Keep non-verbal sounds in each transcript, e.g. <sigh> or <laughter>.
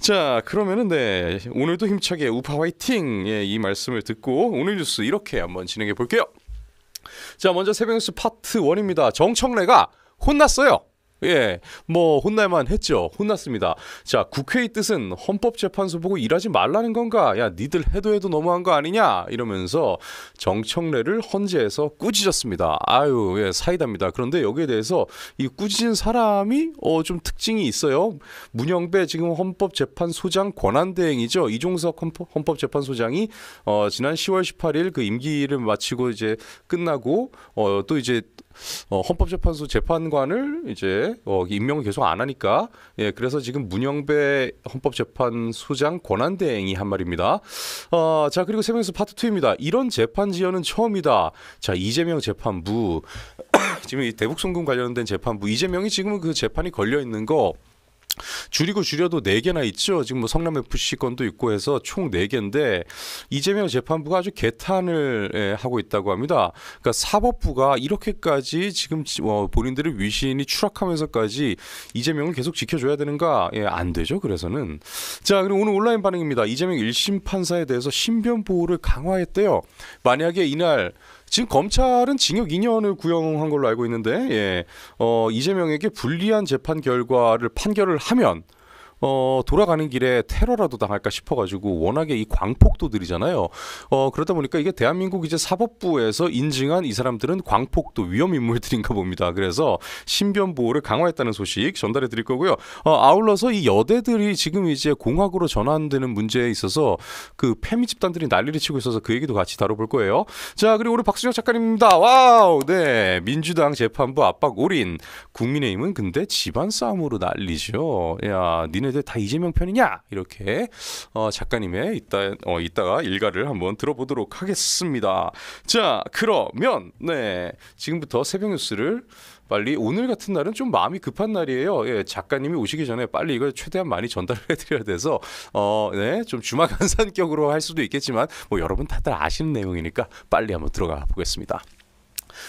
자, 그러면은 네. 오늘도 힘차게 우파 화이팅! 의이 예, 말씀을 듣고 오늘 뉴스 이렇게 한번 진행해 볼게요. 자, 먼저 새벽 뉴스 파트 1입니다. 정청래가 혼났어요. 예, 뭐 혼날만 했죠. 혼났습니다. 자, 국회의 뜻은 헌법재판소 보고 일하지 말라는 건가? 야, 니들 해도 해도 너무한 거 아니냐? 이러면서 정청래를 헌재에서 꾸짖었습니다. 아유, 예, 사이다입니다. 그런데 여기에 대해서 이 꾸짖은 사람이 어 좀 특징이 있어요. 문영배 지금 헌법재판소장 권한대행이죠. 이종석 헌법재판소장이 어 지난 10월 18일 그 임기를 마치고 이제 끝나고 어 또 이제 어, 헌법재판소 재판관을 이제 어, 임명을 계속 안 하니까 예 그래서 지금 문영배 헌법재판소장 권한대행이 한 말입니다. 어, 자 그리고 세명에서 파트 2입니다. 이런 재판 지연은 처음이다. 자 이재명 재판부 <coughs> 지금 이 대북송금 관련된 재판부 이재명이 지금 그 재판이 걸려 있는 거 줄이고 줄여도 네개나 있죠. 지금 뭐 성남 FC 건도 있고 해서 총 네개인데 이재명 재판부가 아주 개탄을 예, 하고 있다고 합니다. 그러니까 사법부가 이렇게까지 지금 어, 본인들의 위신이 추락하면서까지 이재명을 계속 지켜줘야 되는가? 예, 안 되죠. 그래서는 자 그리고 오늘 온라인 반응입니다. 이재명 1심 판사에 대해서 신변 보호를 강화했대요. 만약에 이날 지금 검찰은 징역 2년을 구형한 걸로 알고 있는데 예. 어, 이재명에게 불리한 재판 결과를 판결을 하면 어, 돌아가는 길에 테러라도 당할까 싶어가지고 워낙에 이 광폭도들이잖아요. 어, 그러다 보니까 이게 대한민국 이제 사법부에서 인증한 이 사람들은 광폭도 위험 인물들인가 봅니다. 그래서 신변 보호를 강화했다는 소식 전달해 드릴 거고요. 어, 아울러서 이 여대들이 지금 이제 공학으로 전환되는 문제에 있어서 그 페미 집단들이 난리를 치고 있어서 그 얘기도 같이 다뤄볼 거예요. 자 그리고 우리 박수혁 작가님입니다. 와우, 네 민주당 재판부 압박 올인 국민의힘은 근데 집안 싸움으로 난리죠. 야, 니네 애들 다 이재명 편이냐 이렇게 어, 작가님의 이따 어, 이따가 일가를 한번 들어보도록 하겠습니다. 자 그러면 네 지금부터 새벽 뉴스를 빨리 오늘 같은 날은 좀 마음이 급한 날이에요. 예, 작가님이 오시기 전에 빨리 이걸 최대한 많이 전달을 <laughs> 해드려야 돼서 어, 네, 좀 주막 한산격으로 <laughs> 할 수도 있겠지만 뭐 여러분 다들 아시는 내용이니까 빨리 한번 들어가 보겠습니다.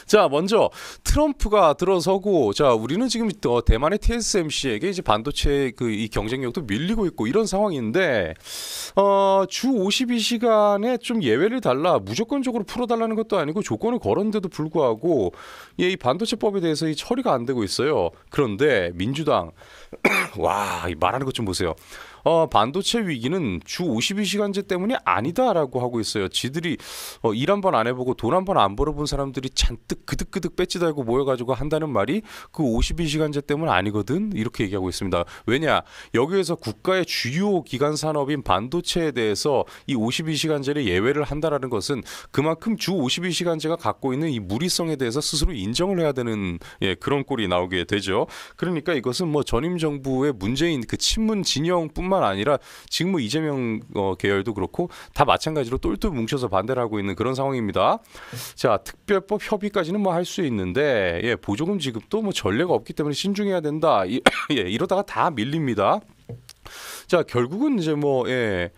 자, 먼저 트럼프가 들어서고 자, 우리는 지금 또 어, 대만의 TSMC에게 이제 반도체 그 이 경쟁력도 밀리고 있고 이런 상황인데 어, 주 52시간에 좀 예외를 달라 무조건적으로 풀어 달라는 것도 아니고 조건을 걸었는데도 불구하고 예, 이 반도체법에 대해서 이 처리가 안 되고 있어요. 그런데 민주당 <clears throat> 와, 이 말하는 것 좀 보세요. 어, 반도체 위기는 주 52시간제 때문이 아니다라고 하고 있어요. 지들이 어, 일한번 안 해보고 돈 한번 안 벌어본 사람들이 잔뜩 그득그득 뺏지달고 모여가지고 한다는 말이 그 52시간제 때문 아니거든 이렇게 얘기하고 있습니다. 왜냐 여기에서 국가의 주요 기간 산업인 반도체에 대해서 이 52시간제를 예외를 한다라는 것은 그만큼 주 52시간제가 갖고 있는 이 무리성에 대해서 스스로 인정을 해야 되는 예, 그런 꼴이 나오게 되죠. 그러니까 이것은 뭐 전임 정부의 문재인 그 친문 진영뿐만 뿐만 아니라 지금 뭐 이재명 어, 계열도 그렇고 다 마찬가지로 똘똘 뭉쳐서 반대를 하고 있는 그런 상황입니다. 자, 특별법 협의까지는 뭐 할 수 있는데 예, 보조금 지급도 뭐 전례가 없기 때문에 신중해야 된다. <coughs> 예, 이러다가 다 밀립니다. 자 결국은 이제 뭐예어예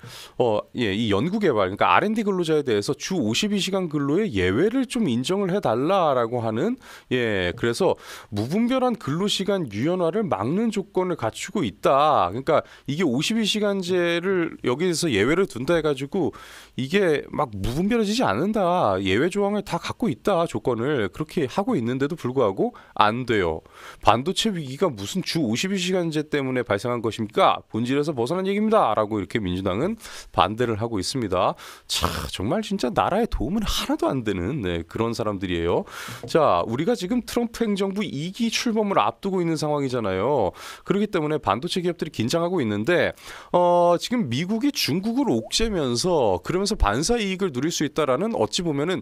이 연구개발 그러니까 R&D 근로자에 대해서 주 52시간 근로의 예외를 좀 인정을 해달라라고 하는 예 그래서 무분별한 근로시간 유연화를 막는 조건을 갖추고 있다 그러니까 이게 52시간제를 여기에서 예외를 둔다 해가지고 이게 막 무분별해지지 않는다 예외 조항을 다 갖고 있다 조건을 그렇게 하고 있는데도 불구하고 안 돼요 반도체 위기가 무슨 주 52시간제 때문에 발생한 것입니까? 본질에서 벗어난 얘기입니다라고 이렇게 민주당은 반대를 하고 있습니다. 자, 정말 진짜 나라에 도움은 하나도 안 되는 네, 그런 사람들이에요. 자, 우리가 지금 트럼프 행정부 2기 출범을 앞두고 있는 상황이잖아요. 그렇기 때문에 반도체 기업들이 긴장하고 있는데 어, 지금 미국이 중국을 옥죄면서 그러면서 반사 이익을 누릴 수 있다라는 어찌 보면은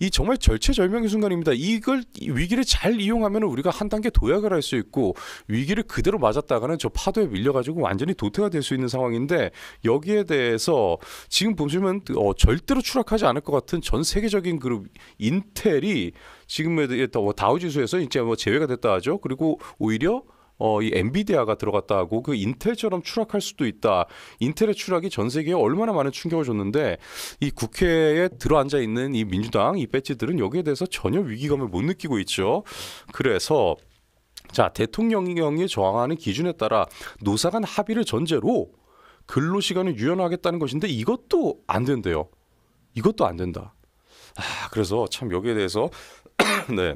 이 정말 절체절명의 순간입니다. 이걸 이 위기를 잘 이용하면 우리가 한 단계 도약을 할 수 있고 위기를 그대로 맞았다가는 저 파도에 밀려가지고 완전히 도태가 될 수 있는 상황인데 여기에 대해서 지금 보시면 어, 절대로 추락하지 않을 것 같은 전 세계적인 그룹 인텔이 지금에 뭐 다우지수에서 이제 뭐 제외가 됐다 하죠. 그리고 오히려 어, 이 엔비디아가 들어갔다고 그 인텔처럼 추락할 수도 있다. 인텔의 추락이 전 세계에 얼마나 많은 충격을 줬는데 이 국회에 들어앉아 있는 이 민주당 이 배지들은 여기에 대해서 전혀 위기감을 못 느끼고 있죠. 그래서 자 대통령령에 저항하는 기준에 따라 노사간 합의를 전제로 근로시간을 유연하겠다는 것인데 이것도 안 된대요. 이것도 안 된다. 아, 그래서 참 여기에 대해서 <clears throat> 네.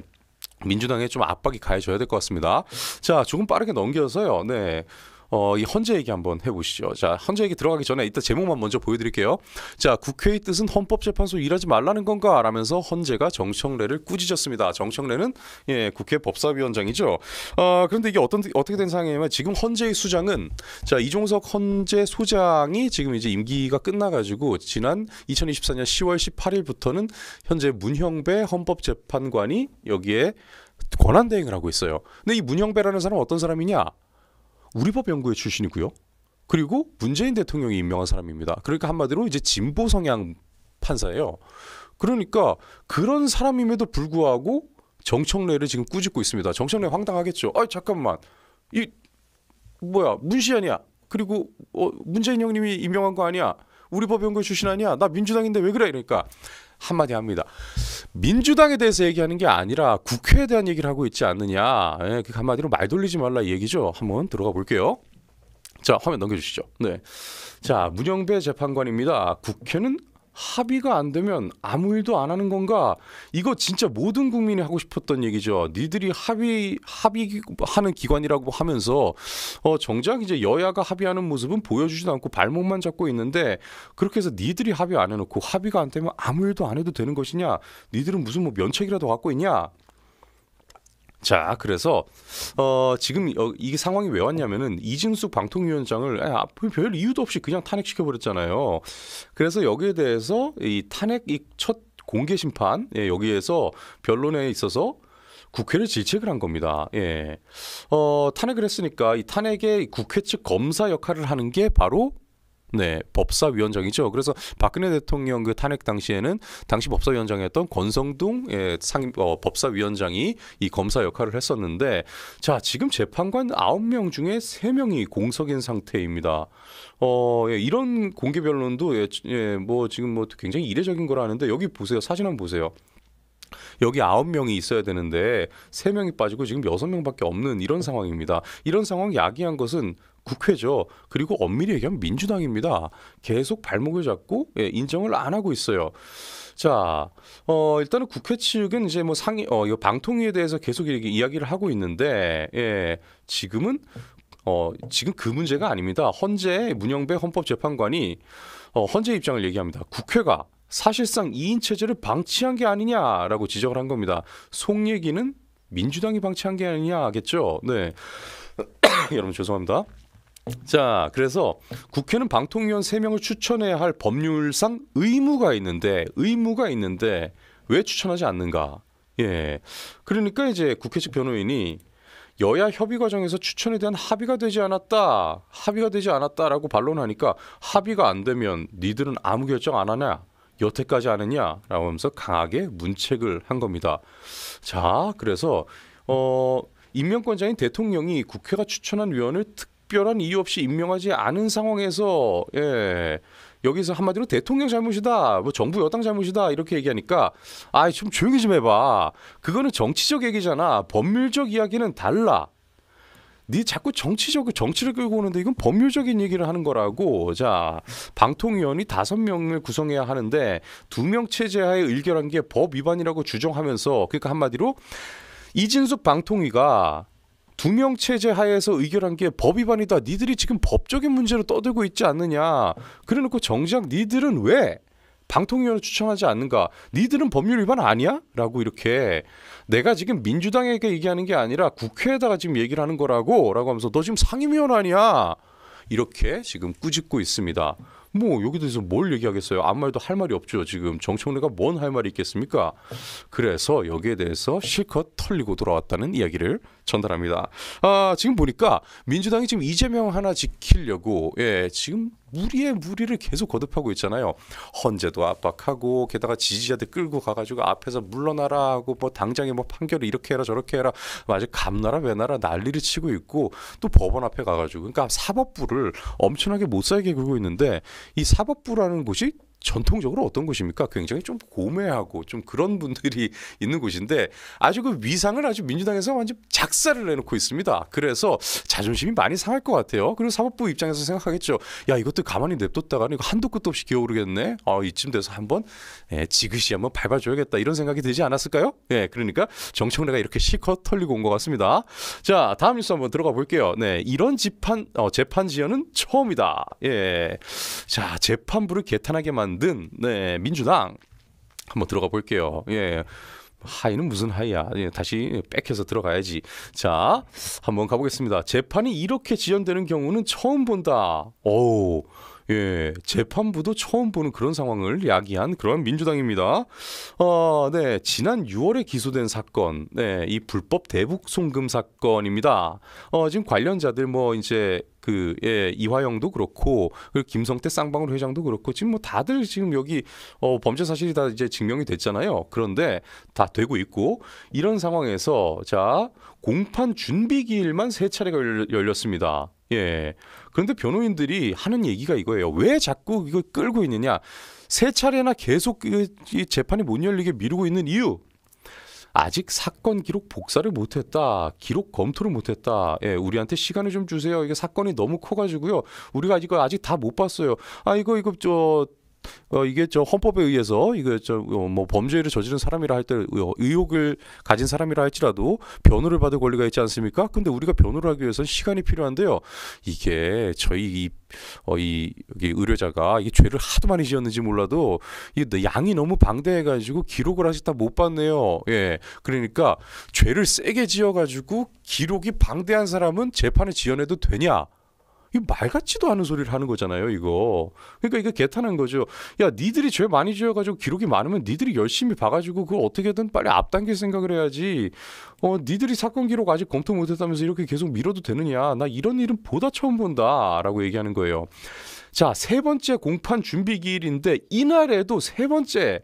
민주당에 좀 압박이 가해져야 될 것 같습니다. 자, 조금 빠르게 넘겨서요. 네. 어, 이 헌재 얘기 한번 해보시죠. 자, 헌재 얘기 들어가기 전에 이따 제목만 먼저 보여드릴게요. 자, 국회의 뜻은 헌법재판소 일하지 말라는 건가? 라면서 헌재가 정청래를 꾸짖었습니다. 정청래는 예, 국회 법사위원장이죠. 어, 그런데 이게 어떤 어떻게 된 상황이냐면 지금 헌재의 수장은 자 이종석 헌재 소장이 지금 이제 임기가 끝나가지고 지난 2024년 10월 18일부터는 현재 문형배 헌법재판관이 여기에 권한 대행을 하고 있어요. 근데 이 문형배라는 사람은 어떤 사람이냐? 우리법 연구회 출신이고요. 그리고 문재인 대통령이 임명한 사람입니다. 그러니까 한마디로 이제 진보 성향 판사예요. 그러니까 그런 사람임에도 불구하고 정청래를 지금 꾸짖고 있습니다. 정청래 황당하겠죠. 아 잠깐만 이 뭐야 문시안이야. 그리고 어, 문재인 형님이 임명한 거 아니야. 우리 법연구회 출신 아니야. 나 민주당인데 왜 그래 이러니까 한마디 합니다. 민주당에 대해서 얘기하는 게 아니라 국회에 대한 얘기를 하고 있지 않느냐. 예, 그 한마디로 말 돌리지 말라 얘기죠. 한번 들어가 볼게요. 자, 화면 넘겨주시죠. 네. 자, 문영배 재판관입니다. 국회는 합의가 안 되면 아무 일도 안 하는 건가? 이거 진짜 모든 국민이 하고 싶었던 얘기죠. 니들이 합의 합의하는 기관이라고 하면서 어 정작 이제 여야가 합의하는 모습은 보여주지도 않고 발목만 잡고 있는데 그렇게 해서 니들이 합의 안 해놓고 합의가 안 되면 아무 일도 안 해도 되는 것이냐? 니들은 무슨 뭐 면책이라도 갖고 있냐? 자, 그래서 어, 지금 어, 이게 상황이 왜 왔냐면은 이진숙 방통위원장을 아, 아 별 이유도 없이 그냥 탄핵시켜 버렸잖아요. 그래서 여기에 대해서 이 탄핵 이 첫 공개 심판 예, 여기에서 변론에 있어서 국회를 질책을 한 겁니다. 예. 어, 탄핵을 했으니까 이 탄핵의 국회 측 검사 역할을 하는 게 바로 네, 법사위원장이죠. 그래서 박근혜 대통령 그 탄핵 당시에는 당시 법사위원장이었던 권성동 예, 상 어, 법사위원장이 이 검사 역할을 했었는데 자, 지금 재판관 아홉 명 중에 세명이 공석인 상태입니다. 어, 예, 이런 공개 변론도 예, 예, 뭐 지금 뭐 굉장히 이례적인 거라는데 여기 보세요. 사진 한번 보세요. 여기 아홉 명이 있어야 되는데 세명이 빠지고 지금 여섯 명밖에 없는 이런 상황입니다. 이런 상황 야기한 것은 국회죠. 그리고 엄밀히 얘기하면 민주당입니다. 계속 발목을 잡고 예, 인정을 안 하고 있어요. 자, 어, 일단은 국회 측은 이제 뭐 상의, 어, 이 방통위에 대해서 계속 이렇게 이야기를 하고 있는데, 예, 지금은 어, 지금 그 문제가 아닙니다. 헌재 문영배 헌법재판관이 어, 헌재 입장을 얘기합니다. 국회가 사실상 2인 체제를 방치한 게 아니냐라고 지적을 한 겁니다. 속 얘기는 민주당이 방치한 게 아니냐겠죠. 하 네. <coughs> 여러분 죄송합니다. 자, 그래서 국회는 방통위원 3명을 추천해야 할 법률상 의무가 있는데 의무가 있는데 왜 추천하지 않는가? 예. 그러니까 이제 국회 측 변호인이 여야 협의 과정에서 추천에 대한 합의가 되지 않았다. 합의가 되지 않았다라고 반론하니까 합의가 안 되면 니들은 아무 결정 안 하냐? 여태까지 안 했냐? 라고 하면서 강하게 문책을 한 겁니다. 자, 그래서 어 임명권자인 대통령이 국회가 추천한 위원을 특 특별한 이유 없이 임명하지 않은 상황에서 예. 여기서 한마디로 대통령 잘못이다, 뭐 정부 여당 잘못이다 이렇게 얘기하니까 아이좀 조용히 좀 해봐. 그거는 정치적 얘기잖아. 법률적 이야기는 달라. 네 자꾸 정치적 정치를 끌고 오는데 이건 법률적인 얘기를 하는 거라고 자 방통위원이 다섯 명을 구성해야 하는데 두 명 체제하에 의결한 게 법 위반이라고 주장하면서 그러니까 한마디로 이진숙 방통위가 두명 체제 하에서 의결한 게 법 위반이다. 니들이 지금 법적인 문제로 떠들고 있지 않느냐. 그래놓고 정작 니들은 왜 방통위원을 추천하지 않는가? 니들은 법률 위반 아니야? 라고 이렇게 내가 지금 민주당에게 얘기하는 게 아니라 국회에다가 지금 얘기를 하는 거라고 라고 하면서 너 지금 상임위원 아니야? 이렇게 지금 꾸짖고 있습니다. 뭐 여기 대해서 뭘 얘기하겠어요? 아무 말도 할 말이 없죠. 지금 정청래가 뭔 할 말이 있겠습니까? 그래서 여기에 대해서 실컷 털리고 돌아왔다는 이야기를 전달합니다. 아, 지금 보니까 민주당이 지금 이재명 하나 지키려고 예, 지금 무리의 무리를 계속 거듭하고 있잖아요. 헌재도 압박하고 게다가 지지자들 끌고 가가지고 앞에서 물러나라 하고 뭐 당장에 뭐 판결을 이렇게 해라 저렇게 해라 아직 감나라 왜나라 난리를 치고 있고 또 법원 앞에 가가지고 그러니까 사법부를 엄청나게 못 살게 굴고 있는데 이 사법부라는 곳이 전통적으로 어떤 곳입니까? 굉장히 좀 고매하고 좀 그런 분들이 <laughs> 있는 곳인데 아주 그 위상을 아주 민주당에서 완전 작사를 내놓고 있습니다. 그래서 자존심이 많이 상할 것 같아요. 그리고 사법부 입장에서 생각하겠죠. 야 이것도 가만히 냅뒀다가는 이거 한도 끝도 없이 기어오르겠네. 아 이쯤 돼서 한번 예, 지그시 한번 밟아줘야겠다 이런 생각이 들지 않았을까요? 예, 그러니까 정청래가 이렇게 실컷 털리고 온 것 같습니다. 자 다음 뉴스 한번 들어가 볼게요. 네 이런 재판 어, 재판 지연은 처음이다. 예, 자 재판부를 개탄하게 만 만든 네, 민주당 한번 들어가 볼게요. 예. 하이는 무슨 하이야? 예, 다시 백해서 들어가야지. 자, 한번 가보겠습니다. 재판이 이렇게 지연되는 경우는 처음 본다. 오, 예, 재판부도 처음 보는 그런 상황을 야기한 그런 민주당입니다. 어, 네, 지난 6월에 기소된 사건, 네, 이 불법 대북 송금 사건입니다. 어, 지금 관련자들 뭐 이제 그 예, 이화영도 그렇고 그 김성태 쌍방울 회장도 그렇고 지금 뭐 다들 지금 여기 어, 범죄 사실이 다 이제 증명이 됐잖아요. 그런데 다 되고 있고 이런 상황에서 자 공판 준비 기일만 세 차례가 열렸습니다. 예. 그런데 변호인들이 하는 얘기가 이거예요. 왜 자꾸 이걸 끌고 있느냐? 세 차례나 계속 이 재판이 못 열리게 미루고 있는 이유. 아직 사건 기록 복사를 못했다. 기록 검토를 못했다. 예, 우리한테 시간을 좀 주세요. 이게 사건이 너무 커가지고요. 우리가 이거 아직 다 못 봤어요. 아, 이거, 이거, 저, 어, 이게 저 헌법에 의해서 이거 저뭐 어, 범죄를 저지른 사람이라 할 때 의혹을 가진 사람이라 할지라도 변호를 받을 권리가 있지 않습니까? 근데 우리가 변호를 하기 위해서는 시간이 필요한데요. 이게 저희 이, 어, 이 의료자가 이 죄를 하도 많이 지었는지 몰라도 이 네, 양이 너무 방대해가지고 기록을 아직 다 못 봤네요. 예, 그러니까 죄를 세게 지어가지고 기록이 방대한 사람은 재판에 지연해도 되냐? 이말 같지도 않은 소리를 하는 거잖아요, 이거. 그러니까 이게 개탄한 거죠. 야, 니들이 죄 많이 지어가지고 기록이 많으면 니들이 열심히 봐가지고 그걸 어떻게든 빨리 앞당길 생각을 해야지. 어, 니들이 사건 기록 아직 검토 못했다면서 이렇게 계속 밀어도 되느냐. 나 이런 일은 보다 처음 본다. 라고 얘기하는 거예요. 자, 세 번째 공판 준비 기일인데 이날에도 세 번째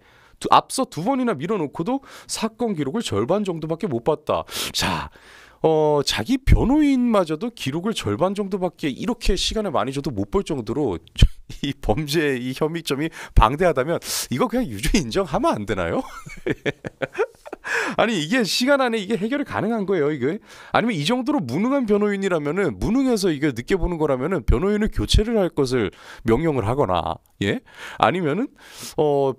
앞서 두 번이나 밀어놓고도 사건 기록을 절반 정도밖에 못 봤다. 자, 어, 자기 변호인마저도 기록을 절반 정도밖에 이렇게 시간을 많이 줘도 못 볼 정도로 <laughs> 이 범죄 이 혐의점이 방대하다면 이거 그냥 유죄 인정하면 안 되나요? <laughs> 아니 이게 시간 안에 이게 해결이 가능한 거예요 이게 아니면 이 정도로 무능한 변호인이라면은 무능해서 이게 늦게 보는 거라면은 변호인을 교체를 할 것을 명령을 하거나 예 아니면은 어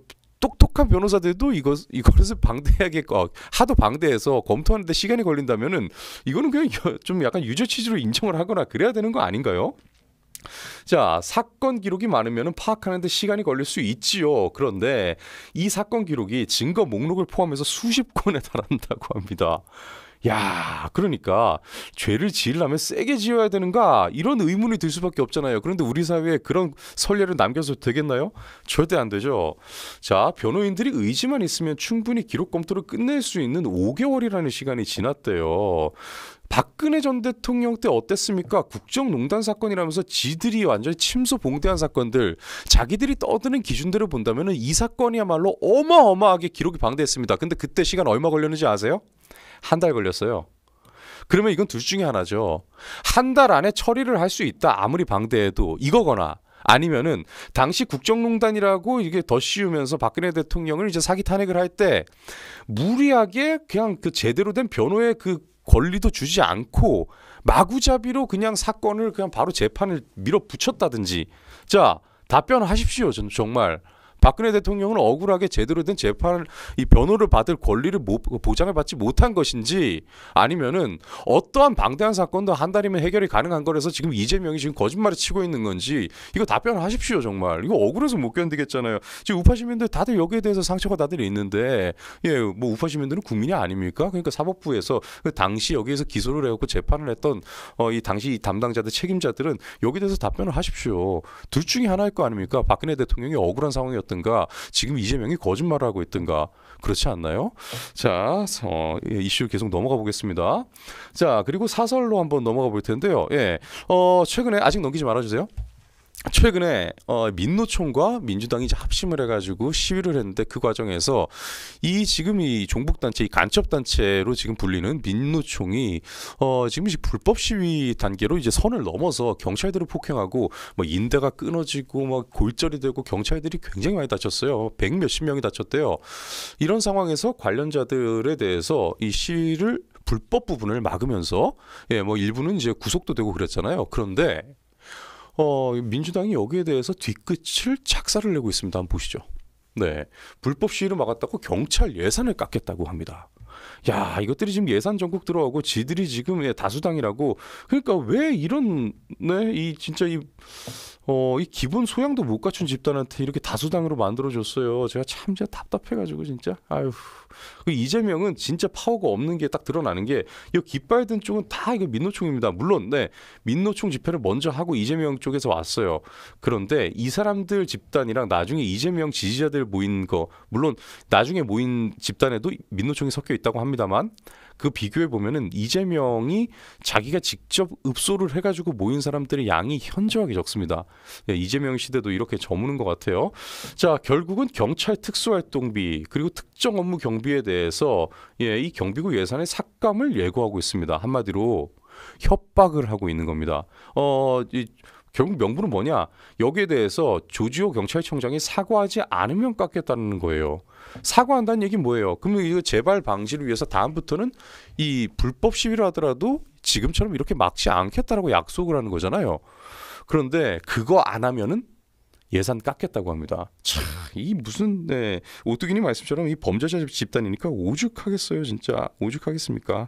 똑똑한 변호사들도 이것 이것을 방대하게고 하도 방대해서 검토하는데 시간이 걸린다면은 이거는 그냥 좀 약간 유죄 취지로 인정을 하거나 그래야 되는 거 아닌가요? 자, 사건 기록이 많으면 파악하는데 시간이 걸릴 수 있지요. 그런데 이 사건 기록이 증거 목록을 포함해서 수십 건에 <laughs> 달한다고 합니다. 야, 그러니까 죄를 지으려면 세게 지어야 되는가? 이런 의문이 들 수밖에 없잖아요. 그런데 우리 사회에 그런 선례를 남겨서 되겠나요? 절대 안 되죠. 자, 변호인들이 의지만 있으면 충분히 기록 검토를 끝낼 수 있는 5개월이라는 시간이 지났대요. 박근혜 전 대통령 때 어땠습니까? 국정농단 사건이라면서 지들이 완전히 침소 봉대한 사건들 자기들이 떠드는 기준대로 본다면 이 사건이야말로 어마어마하게 기록이 방대했습니다. 근데 그때 시간 얼마 걸렸는지 아세요? 한 달 걸렸어요. 그러면 이건 둘 중에 하나죠. 한 달 안에 처리를 할 수 있다 아무리 방대해도 이거거나 아니면은 당시 국정농단이라고 이게 더 씌우면서 박근혜 대통령을 이제 사기 탄핵을 할 때 무리하게 그냥 그 제대로 된 변호의 그 권리도 주지 않고 마구잡이로 그냥 사건을 그냥 바로 재판을 밀어붙였다든지 자 답변하십시오 저는 정말 박근혜 대통령은 억울하게 제대로 된 재판 이 변호를 받을 권리를 못, 보장을 받지 못한 것인지 아니면은 어떠한 방대한 사건도 한 달이면 해결이 가능한 거라서 지금 이재명이 지금 거짓말을 치고 있는 건지 이거 답변하십시오 정말 이거 억울해서 못 견디겠잖아요 지금 우파 시민들 다들 여기에 대해서 상처가 다들 있는데 예 뭐 우파 시민들은 국민이 아닙니까 그러니까 사법부에서 그 당시 여기에서 기소를 해갖고 재판을 했던 어, 이 당시 이 담당자들 책임자들은 여기 에 대해서 답변을 하십시오 둘 중에 하나일 거 아닙니까 박근혜 대통령이 억울한 상황이었던 하든가 지금 이재명이 거짓말하고 을 있든가 그렇지 않나요? 자, 어, 이슈 계속 넘어가 보겠습니다. 자, 그리고 사설로 한번 넘어가 볼 텐데요. 예, 어, 최근에 아직 넘기지 말아주세요. 최근에 어, 민노총과 민주당이 합심을 해가지고 시위를 했는데 그 과정에서 이 지금 이 종북단체, 이 간첩단체로 지금 불리는 민노총이 어, 지금 이제 불법 시위 단계로 이제 선을 넘어서 경찰들을 폭행하고 뭐 인대가 끊어지고 막 뭐 골절이 되고 경찰들이 굉장히 많이 다쳤어요. 백 몇십 명이 다쳤대요. 이런 상황에서 관련자들에 대해서 이 시위를 불법 부분을 막으면서 예, 뭐 일부는 이제 구속도 되고 그랬잖아요. 그런데 어, 민주당이 여기에 대해서 뒤끝을 착사를 내고 있습니다. 한번 보시죠. 네. 불법 시위를 막았다고 경찰 예산을 깎겠다고 합니다. 야, 이것들이 지금 예산 전국 들어가고 지들이 지금 예, 다수당이라고. 그러니까 왜 이런 네, 이 진짜 이 어, 이 기본 소양도 못 갖춘 집단한테 이렇게 다수당으로 만들어 줬어요. 제가 참 진짜 답답해 가지고 진짜. 아유. 그 이재명은 진짜 파워가 없는 게 딱 드러나는 게이 깃발 든 쪽은 다 이거 민노총입니다. 물론 네 민노총 집회를 먼저 하고 이재명 쪽에서 왔어요. 그런데 이 사람들 집단이랑 나중에 이재명 지지자들 모인 거 물론 나중에 모인 집단에도 민노총이 섞여 있다고 합니다만 그 비교해 보면은 이재명이 자기가 직접 읍소를 해가지고 모인 사람들의 양이 현저하게 적습니다. 예, 이재명 시대도 이렇게 저무는 것 같아요. 자 결국은 경찰 특수활동비 그리고 특정 업무 경비에 대해서 예, 이 경비구 예산의 삭감을 예고하고 있습니다. 한마디로 협박을 하고 있는 겁니다. 어, 이, 결국 명분은 뭐냐? 여기에 대해서 조지호 경찰청장이 사과하지 않으면 깎겠다는 거예요. 사과한다는 얘기 뭐예요? 그러면 이거 재발 방지를 위해서 다음부터는 이 불법 시위를 하더라도 지금처럼 이렇게 막지 않겠다라고 약속을 하는 거잖아요. 그런데 그거 안 하면은 예산 깎겠다고 합니다. 참, 이 무슨 네, 오뚜기님 말씀처럼 이 범죄자 집단이니까 오죽하겠어요, 진짜 오죽하겠습니까?